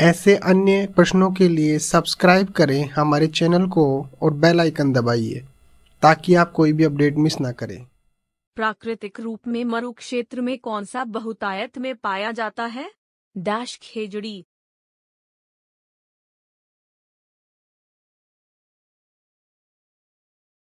ऐसे अन्य प्रश्नों के लिए सब्सक्राइब करें हमारे चैनल को और बेल आइकन दबाइए ताकि आप कोई भी अपडेट मिस ना करें प्राकृतिक रूप में मरु क्षेत्र में कौन सा बहुतायत में पाया जाता है डैश खेजड़ी